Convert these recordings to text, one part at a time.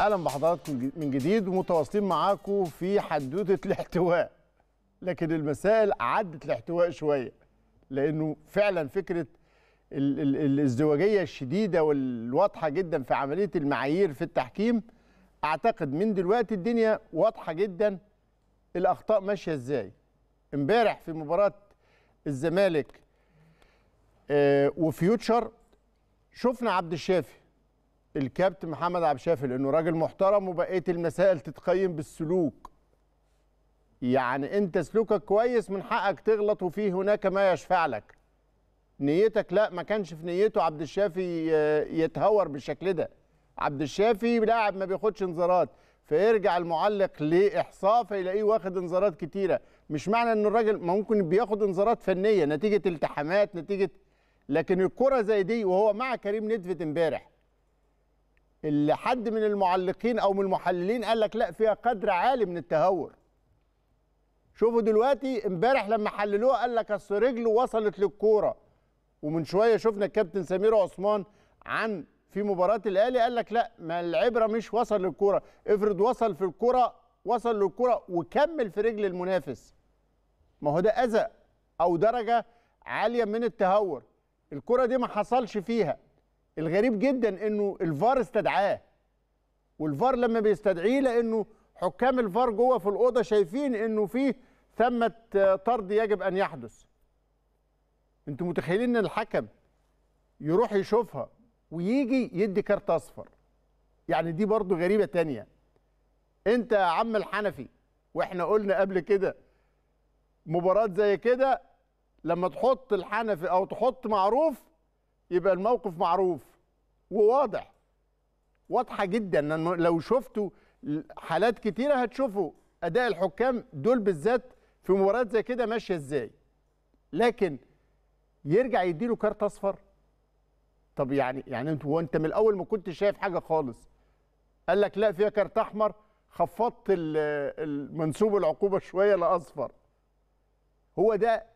اهلا بحضراتكم من جديد ومتواصلين معاكم في حدوته الاحتواء لكن المسائل عدت الاحتواء شويه لانه فعلا فكره ال ال الازدواجيه الشديده والواضحه جدا في عمليه المعايير في التحكيم اعتقد من دلوقتي الدنيا واضحه جدا الاخطاء ماشيه ازاي امبارح في مباراه الزمالك آه وفيوتشر شفنا عبد الشافي الكابتن محمد عبد الشافي لانه راجل محترم وبقيه المسائل تتقيم بالسلوك يعني انت سلوكك كويس من حقك تغلط وفي هناك ما يشفع لك نيتك لا ما كانش في نيته عبد الشافي يتهور بالشكل ده عبد الشافي لاعب ما بياخدش انذارات فيرجع المعلق لاحصاء فيلاقيه واخد انذارات كتيره مش معنى ان الراجل ممكن بياخد انذارات فنيه نتيجه التحامات نتيجه لكن الكره زي دي وهو مع كريم ندفت امبارح اللي حد من المعلقين او من المحللين قال لك لا فيها قدر عالي من التهور شوفوا دلوقتي امبارح لما حللوها قال لك اصل رجله وصلت للكوره ومن شويه شفنا الكابتن سمير عثمان عن في مباراه الاهلي قال لك لا ما العبره مش وصل للكوره افرض وصل في الكوره وصل للكوره وكمل في رجل المنافس ما هو ده اذى او درجه عاليه من التهور الكره دي ما حصلش فيها الغريب جدا انه الفار استدعاه والفار لما بيستدعيه لانه حكام الفار جوه في الاوضه شايفين انه فيه ثمه طرد يجب ان يحدث انتوا متخيلين ان الحكم يروح يشوفها ويجي يدي كارت اصفر يعني دي برضو غريبه تانية انت يا عم الحنفي واحنا قلنا قبل كده مباراه زي كده لما تحط الحنفي او تحط معروف يبقى الموقف معروف وواضح واضحه جدا لو شفتوا حالات كتيره هتشوفوا اداء الحكام دول بالذات في مباريات زي كده ماشيه ازاي لكن يرجع يديله كارت اصفر طب يعني يعني انت وانت من الاول ما كنتش شايف حاجه خالص قال لك لا فيها كارت احمر خفضت المنسوب العقوبه شويه لاصفر هو ده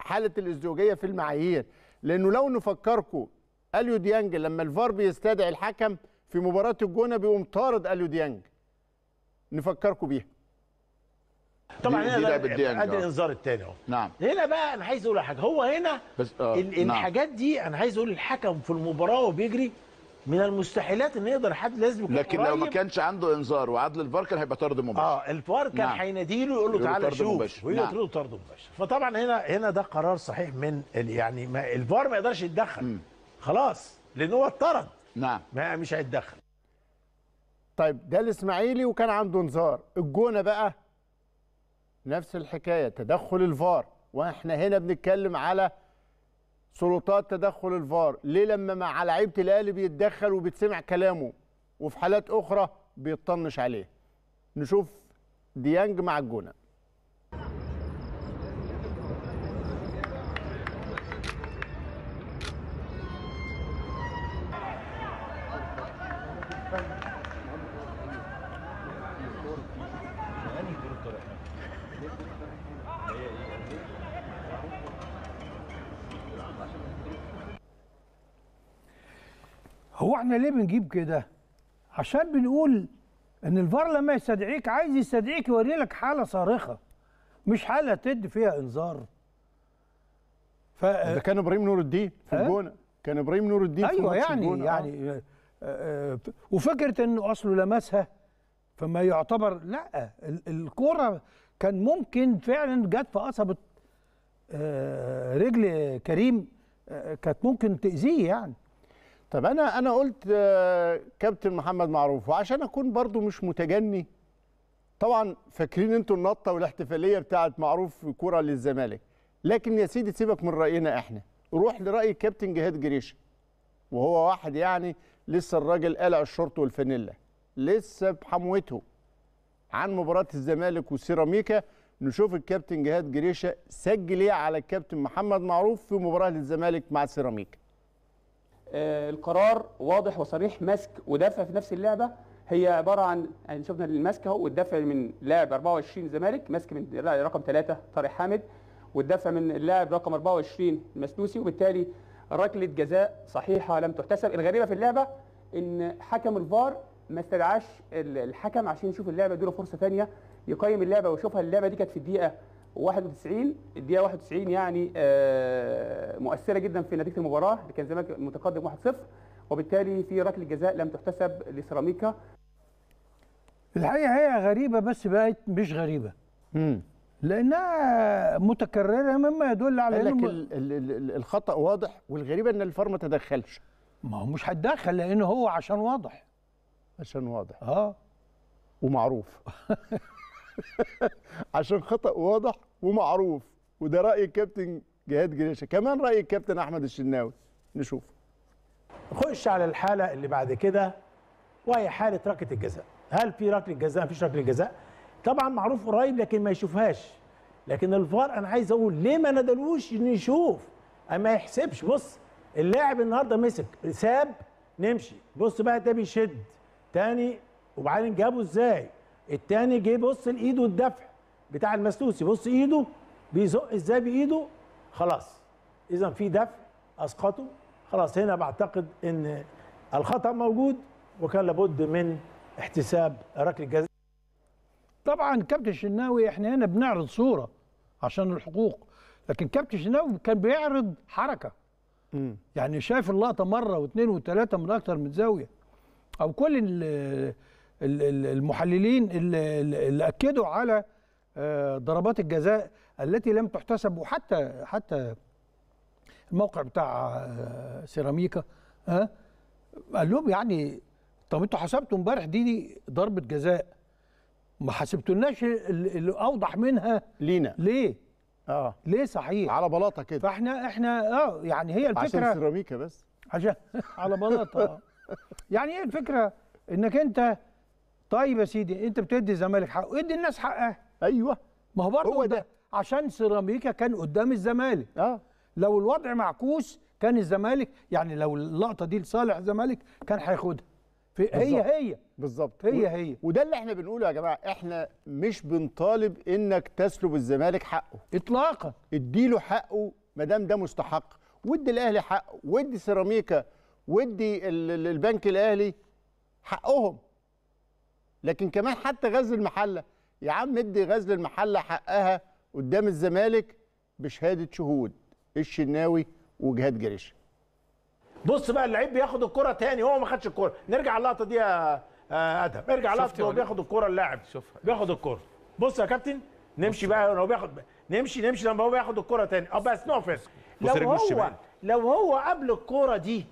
حاله الازدواجيه في المعايير لانه لو نفكركم اليو ديانج لما الفار بيستدعي الحكم في مباراه الجونه بيقوم طارد اليو ديانج نفكركم بيها طبعا هنا ادي أه. الانذار الثاني اهو نعم هنا بقى انا عايز اقول حاجه هو هنا بس آه نعم. الحاجات نعم. دي انا عايز اقول الحكم في المباراه وبيجري من المستحيلات ان يقدر حد لازم يكون لكن لو ما كانش عنده انذار وعدل الفار كان هيبقى طرد مباشر اه الفار كان نعم. هيناديله يقول له تعالى شوف ويقول نعم. له طرد مباشر فطبعا هنا هنا ده قرار صحيح من يعني ما الفار ما يقدرش يتدخل خلاص لان هو اتطرد نعم ما مش هيتدخل طيب ده الاسماعيلي وكان عنده انذار الجونه بقى نفس الحكايه تدخل الفار واحنا هنا بنتكلم على سلطات تدخل الفار ليه لما مع لعيبه الاهلي بيتدخل وبتسمع كلامه وفي حالات اخرى بيطنش عليه نشوف ديانج مع الجونه Thank you. هو احنا ليه بنجيب كده؟ عشان بنقول ان الفار لما يستدعيك عايز يستدعيك يوري لك حاله صارخه مش حاله تدي فيها انذار ف... ده كان ابراهيم نور الدين في الجونه كان ابراهيم نور الدين ايوه في يعني الجونة. يعني آه. آه. آه وفكره انه اصله لمسها فما يعتبر لا الكوره كان ممكن فعلا جت في قصبه آه رجل كريم آه كانت ممكن تاذيه يعني طب انا انا قلت آه، كابتن محمد معروف وعشان اكون برضو مش متجني طبعا فاكرين انتوا النطه والاحتفاليه بتاعه معروف كره للزمالك لكن يا سيدي سيبك من راينا احنا روح لراي الكابتن جهاد جريشه وهو واحد يعني لسه الراجل قلع الشورت والفانيلا لسه بحموته عن مباراه الزمالك وسيراميكا نشوف الكابتن جهاد جريشه سجل ايه على الكابتن محمد معروف في مباراه الزمالك مع سيراميكا آه، القرار واضح وصريح ماسك ودفع في نفس اللعبه هي عباره عن يعني شفنا الماسك اهو والدفع من لاعب 24 زمالك ماسك من رقم 3 طارق حامد والدفع من اللاعب رقم 24 المسلوسي وبالتالي ركله جزاء صحيحه لم تحتسب الغريبه في اللعبه ان حكم الفار ما استدعاش الحكم عشان يشوف اللعبه دي فرصه ثانيه يقيم اللعبه ويشوفها اللعبه دي كانت في الدقيقه 91 الدقيقه 91 يعني آه، مؤثره جدا في نتيجه المباراه كان الزمالك متقدم 1-0 وبالتالي في ركله جزاء لم تحتسب لسيراميكا الحقيقه هي غريبه بس بقت مش غريبه امم لانها متكرره مما يدل على انه الخطا واضح والغريبه ان الفار ما تدخلش ما هو مش هيتدخل لان هو عشان واضح عشان واضح اه ومعروف عشان خطا واضح ومعروف وده راي الكابتن جهاد جريشه كمان راي الكابتن احمد الشناوي نشوف خش على الحاله اللي بعد كده وهي حاله ركله الجزاء هل في ركله جزاء مفيش ركله جزاء طبعا معروف قريب لكن ما يشوفهاش لكن الفار انا عايز اقول ليه ما ندلوش نشوف اما يحسبش بص اللاعب النهارده مسك ساب نمشي بص بقى ده بيشد تاني وبعدين جابه ازاي التاني جه بص لايده الدفع بتاع المسلوسي بص ايده بيزق ازاي بايده خلاص اذا في دفع اسقطه خلاص هنا بعتقد ان الخطا موجود وكان لابد من احتساب ركله جزاء طبعا كابتن الشناوي احنا هنا بنعرض صوره عشان الحقوق لكن كابتن الشناوي كان بيعرض حركه م. يعني شايف اللقطه مره واثنين وثلاثه من اكثر من زاويه او كل المحللين اللي اكدوا على آه، ضربات الجزاء التي لم تحتسب وحتى حتى الموقع بتاع آه، سيراميكا ها قال لهم يعني طب انتوا حسبتوا امبارح دي, دي ضربه جزاء ما حسبتولناش اللي اوضح منها لينا ليه؟ اه ليه صحيح؟ على بلاطه كده فاحنا احنا اه يعني هي الفكره عشان سيراميكا بس عشان على بلاطه يعني ايه الفكره انك انت طيب يا سيدي انت بتدي الزمالك حقه ادي الناس حقها ايوه ما هو برضه هو ده عشان سيراميكا كان قدام الزمالك اه لو الوضع معكوس كان الزمالك يعني لو اللقطه دي لصالح الزمالك كان هياخدها هي هي بالظبط هي هي وده اللي احنا بنقوله يا جماعه احنا مش بنطالب انك تسلب الزمالك حقه اطلاقا اديله حقه ما دام ده مستحق وادي الاهلي حقه وادي سيراميكا وادي البنك الاهلي حقهم لكن كمان حتى غزل المحله يا عم مدي غزل المحله حقها قدام الزمالك بشهاده شهود الشناوي وجهاد جريشه بص بقى اللعيب بياخد الكره تاني هو ما خدش الكره نرجع اللقطه دي يا ادهم ارجع اللقطه هو بياخد الكره اللاعب بياخد الكره بص يا كابتن نمشي بقى لو بياخد نمشي نمشي لما هو بياخد الكره تاني اه بس نقفل لو هو لو هو قبل الكره دي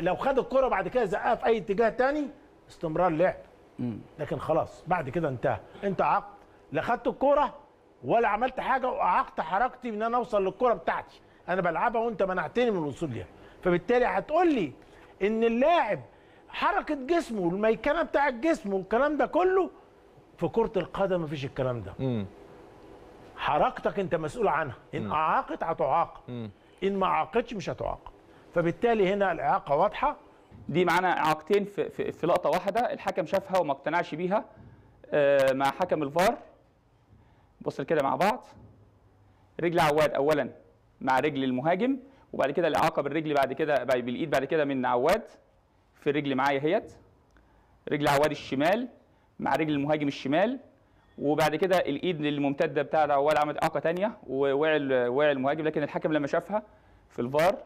لو خد الكره بعد كده زقها في اي اتجاه تاني استمرار لعب لكن خلاص بعد كده انتهى انت عقد لا خدت الكوره ولا عملت حاجه واعقت حركتي ان انا اوصل للكوره بتاعتي انا بلعبها وانت منعتني من الوصول ليها فبالتالي هتقول لي ان اللاعب حركه جسمه والميكنه بتاع جسمه والكلام ده كله في كره القدم مفيش الكلام ده مم. حركتك انت مسؤول عنها ان اعاقت هتعاقب ان ما عاقتش مش هتعاقب فبالتالي هنا الاعاقه واضحه دي معانا اعاقتين في, في, في لقطه واحده الحكم شافها وما اقتنعش بيها آه، مع حكم الفار بص كده مع بعض رجل عواد اولا مع رجل المهاجم وبعد كده الاعاقه بالرجل بعد كده بالايد بعد كده من عواد في الرجل معايا اهيت رجل عواد الشمال مع رجل المهاجم الشمال وبعد كده الايد الممتده بتاع عواد عملت اعاقه ثانيه ووقع المهاجم لكن الحكم لما شافها في الفار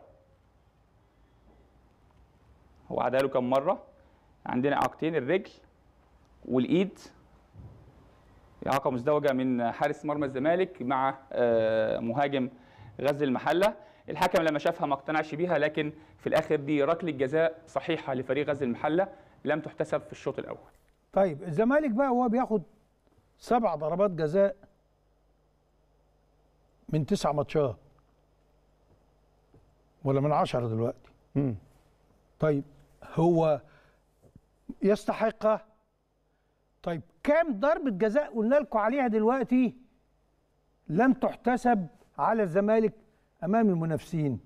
عدها له كم مره عندنا عقتين الرجل والايد اعاقه مزدوجه من حارس مرمى الزمالك مع آه، مهاجم غزل المحله الحكم لما شافها ما اقتنعش بيها لكن في الاخر دي ركله جزاء صحيحه لفريق غزل المحله لم تحتسب في الشوط الاول طيب الزمالك بقى وهو بياخد سبع ضربات جزاء من تسع ماتشات ولا من عشرة دلوقتي مم. طيب هو يستحقها طيب كام ضربة جزاء قلنا لكم عليها دلوقتي لم تحتسب على الزمالك أمام المنافسين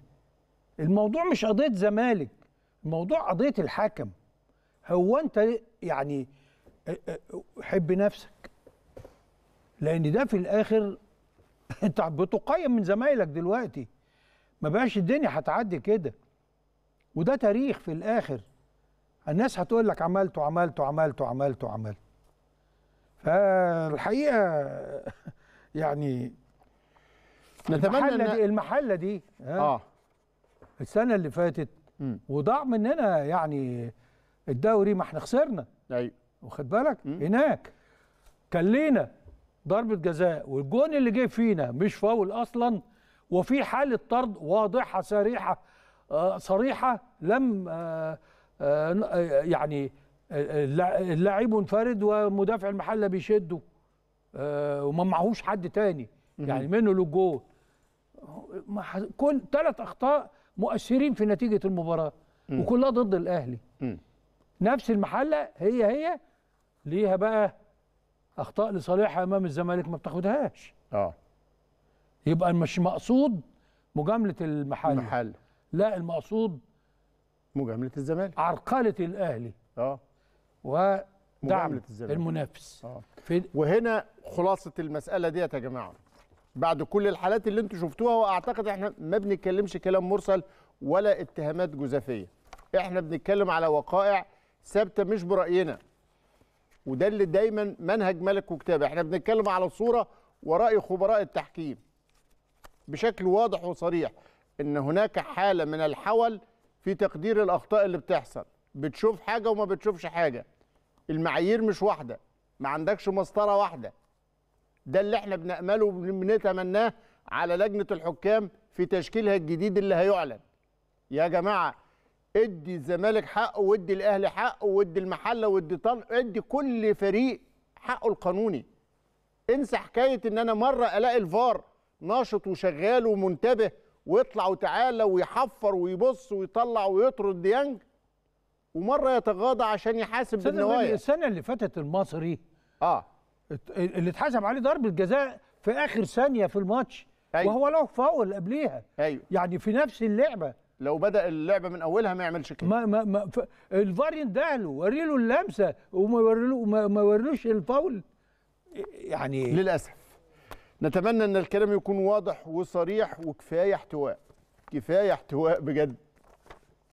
الموضوع مش قضية زمالك الموضوع قضية الحكم هو أنت يعني حب نفسك لأن ده في الآخر أنت بتقيم من زمايلك دلوقتي ما بقاش الدنيا هتعدي كده وده تاريخ في الاخر الناس هتقول لك عملت وعملت وعملت وعملت وعملت فالحقيقه يعني نتمنى المحله دي المحله دي اه السنه اللي فاتت وضاع مننا يعني الدوري ما احنا خسرنا ايوه واخد بالك هناك كان لينا ضربه جزاء والجون اللي جه فينا مش فاول اصلا وفي حاله طرد واضحه صريحه صريحه لم آه، آه، يعني اللاعب آه، منفرد ومدافع المحله بيشده وما معهوش حد تاني يعني منه للجول كل ثلاث اخطاء مؤثرين في نتيجه المباراه وكلها ضد الاهلي نفس المحله هي هي ليها بقى اخطاء لصالحها امام الزمالك ما بتاخدهاش اه يبقى مش مقصود مجامله المحل المحل لا المقصود مجامله الزمالك عرقله الاهلي اه ودعم المنافس آه. وهنا خلاصه المساله ديت يا جماعه بعد كل الحالات اللي انتم شفتوها واعتقد احنا ما بنتكلمش كلام مرسل ولا اتهامات جزافيه احنا بنتكلم على وقائع ثابته مش براينا وده اللي دايما منهج ملك وكتابه احنا بنتكلم على الصوره وراي خبراء التحكيم بشكل واضح وصريح ان هناك حاله من الحول في تقدير الاخطاء اللي بتحصل بتشوف حاجه وما بتشوفش حاجه المعايير مش واحده ما عندكش مسطره واحده ده اللي احنا بنامله وبنتمناه على لجنه الحكام في تشكيلها الجديد اللي هيعلن يا جماعه ادي الزمالك حقه وادي الاهلي حقه وادي المحله وادي طن ادي كل فريق حقه القانوني انسى حكايه ان انا مره الاقي الفار ناشط وشغال ومنتبه ويطلع وتعالى ويحفر ويبص ويطلع ويطرد ديانج ومره يتغاضى عشان يحاسب بالنوايا السنه اللي فاتت المصري اه اللي اتحسب عليه ضربه جزاء في اخر ثانيه في الماتش أيوه. وهو له فاول قبليها أيوه. يعني في نفس اللعبه لو بدا اللعبه من اولها ما يعملش كده ما ما, ما الفار يندهله وريله اللمسه وما وريلوش الفاول يعني للاسف نتمنى ان الكلام يكون واضح وصريح وكفايه احتواء كفايه احتواء بجد